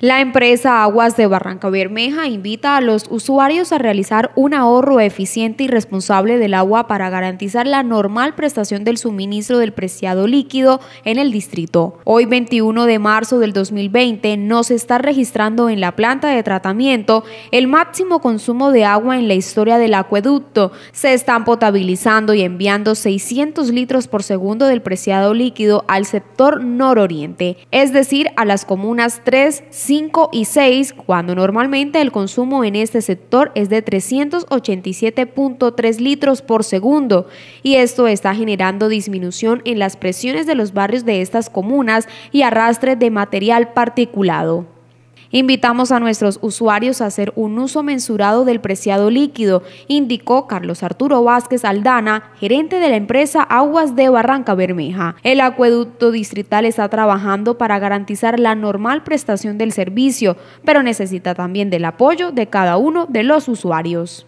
La empresa Aguas de Barranca Bermeja invita a los usuarios a realizar un ahorro eficiente y responsable del agua para garantizar la normal prestación del suministro del preciado líquido en el distrito. Hoy 21 de marzo del 2020 no se está registrando en la planta de tratamiento el máximo consumo de agua en la historia del acueducto. Se están potabilizando y enviando 600 litros por segundo del preciado líquido al sector nororiente, es decir, a las comunas 3, 5 y 6, cuando normalmente el consumo en este sector es de 387.3 litros por segundo, y esto está generando disminución en las presiones de los barrios de estas comunas y arrastre de material particulado. Invitamos a nuestros usuarios a hacer un uso mensurado del preciado líquido, indicó Carlos Arturo Vázquez Aldana, gerente de la empresa Aguas de Barranca Bermeja. El acueducto distrital está trabajando para garantizar la normal prestación del servicio, pero necesita también del apoyo de cada uno de los usuarios.